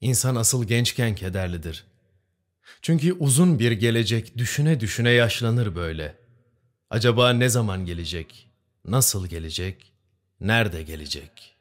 İnsan asıl gençken kederlidir. Çünkü uzun bir gelecek düşüne düşüne yaşlanır böyle. Acaba ne zaman gelecek? Nasıl gelecek? Nerede gelecek?''